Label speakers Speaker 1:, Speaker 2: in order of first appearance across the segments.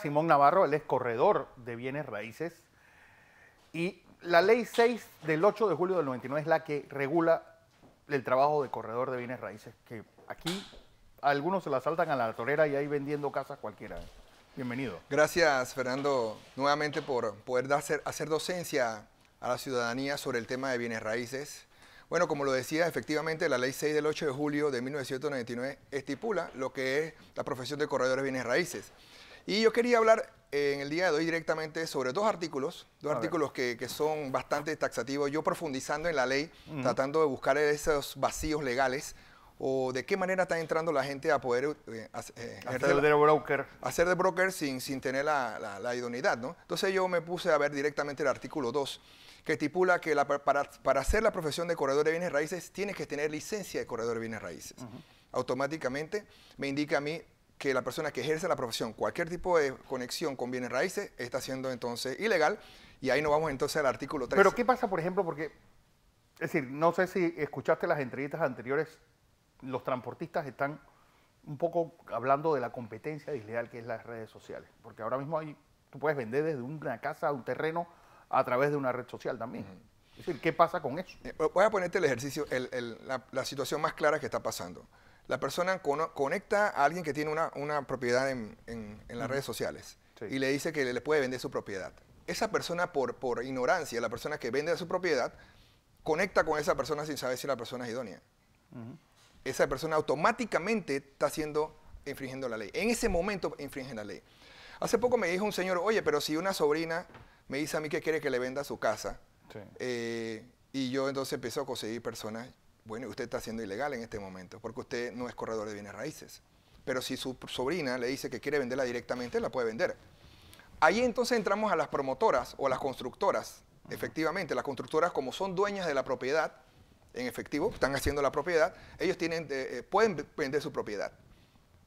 Speaker 1: Simón Navarro, él es corredor de bienes raíces. Y la ley 6 del 8 de julio del 99 es la que regula el trabajo de corredor de bienes raíces, que aquí algunos se la saltan a la torera y ahí vendiendo casas cualquiera.
Speaker 2: Bienvenido. Gracias, Fernando, nuevamente por poder hacer, hacer docencia a la ciudadanía sobre el tema de bienes raíces. Bueno, como lo decía, efectivamente la ley 6 del 8 de julio de 1999 estipula lo que es la profesión de corredores de bienes raíces. Y yo quería hablar eh, en el día de hoy directamente sobre dos artículos, dos artículos que, son bastante taxativos, yo profundizando en la ley, tratando de buscar esos vacíos legales o de qué manera está entrando la gente a poder eh, eh, hacer de broker. Hacer de broker sin, sin tener la, la, idoneidad, ¿no? Entonces yo me puse a ver directamente el artículo 2, que estipula que la, para, hacer la profesión de corredor de bienes raíces tienes que tener licencia de corredor de bienes raíces. Automáticamente me indica a mí que la persona que ejerce la profesión, cualquier tipo de conexión con bienes raíces, está siendo entonces ilegal. Y ahí nos vamos entonces al artículo 3. Pero ¿qué
Speaker 1: pasa, por ejemplo? Porque, es decir, no sé si escuchaste las entrevistas anteriores, los transportistas están un poco hablando de la competencia desleal que es las redes sociales. Porque ahora mismo hay, tú puedes vender desde una casa, un terreno, a través de una red social también.
Speaker 2: Es decir, ¿qué pasa con eso? Eh, voy a ponerte el ejercicio, la, la situación más clara que está pasando la persona conecta a alguien que tiene una, propiedad en, las redes sociales y le dice que le, puede vender su propiedad. Esa persona, por, por ignorancia, la persona que vende su propiedad, conecta con esa persona sin saber si la persona es idónea. Esa persona automáticamente está infringiendo la ley. En ese momento infringe la ley. Hace poco me dijo un señor, oye, pero si una sobrina me dice a mí que quiere que le venda su casa, eh, y yo entonces empiezo a conseguir personas, bueno, usted está siendo ilegal en este momento porque usted no es corredor de bienes raíces. Pero si su sobrina le dice que quiere venderla directamente, la puede vender. Ahí entonces entramos a las promotoras o a las constructoras. Efectivamente, las constructoras como son dueñas de la propiedad, en efectivo, están haciendo la propiedad, ellos tienen, eh, eh, pueden vender su propiedad.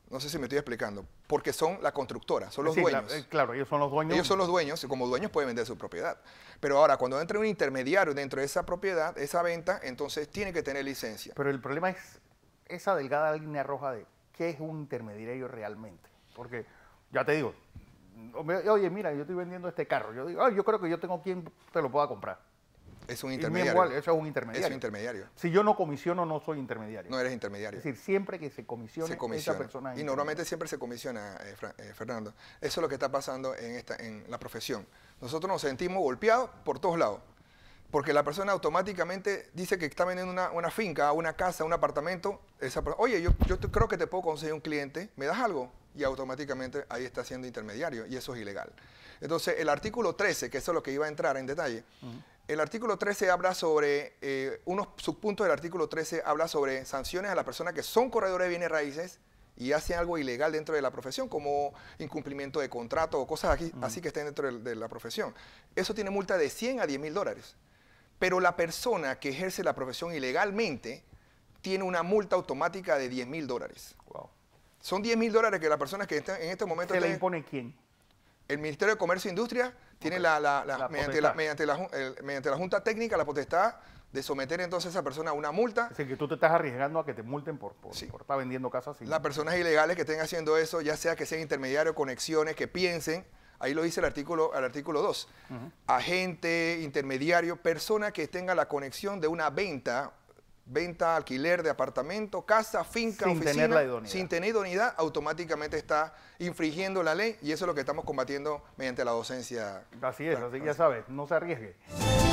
Speaker 2: No sé si me estoy explicando. Porque son la constructora, son los dueños. Eh,
Speaker 1: claro, ellos son los dueños. Ellos son
Speaker 2: los dueños y como dueños pueden vender su propiedad. Pero ahora, cuando entra un intermediario dentro de esa propiedad, esa venta, entonces tiene que tener licencia.
Speaker 1: Pero el problema es esa delgada línea roja de qué es un intermediario realmente. Porque, ya te digo, oye, mira, yo estoy vendiendo este carro. Yo digo, ah, yo creo que yo tengo quien te lo pueda comprar. Es un intermediario. Igual, eso es un intermediario. Es intermediario. Si yo no comisiono, no soy intermediario. No eres intermediario. Es decir, siempre que se comisiona. esa persona Y normalmente
Speaker 2: siempre se comisiona, eh, eh, Fernando. Eso es lo que está pasando en, esta, en la profesión. Nosotros nos sentimos golpeados por todos lados. Porque la persona automáticamente dice que está vendiendo una, una finca, una casa, un apartamento. Oye, yo, yo creo que te puedo conseguir un cliente, ¿me das algo? Y automáticamente ahí está siendo intermediario y eso es ilegal. Entonces, el artículo 13, que eso es lo que iba a entrar en detalle, el artículo 13 habla sobre, eh, unos subpuntos del artículo 13 habla sobre sanciones a las personas que son corredores de bienes raíces y hacen algo ilegal dentro de la profesión, como incumplimiento de contrato o cosas así que estén dentro de, la profesión. Eso tiene multa de 100 a 10 mil dólares. Pero la persona que ejerce la profesión ilegalmente tiene una multa automática de 10 mil dólares. Wow. Son 10 mil dólares que la persona que en este momento... ¿Se le
Speaker 1: impone quién?
Speaker 2: el Ministerio de Comercio e Industria tiene la, mediante, la, Junta Técnica la potestad de someter entonces a esa persona a una multa. Es decir, que tú te estás arriesgando a que te multen por, por, estar vendiendo casas. así. Las personas ilegales que estén haciendo eso, ya sea que sean intermediarios, conexiones, que piensen, ahí lo dice el artículo, el artículo 2, agente, intermediario, persona que tenga la conexión de una venta venta, alquiler de apartamento, casa, finca, sin oficina, tener la idoneidad. sin tener idoneidad, automáticamente está infringiendo la ley y eso es lo que estamos combatiendo mediante la docencia. Así es, así que ya sabes, no se arriesgue.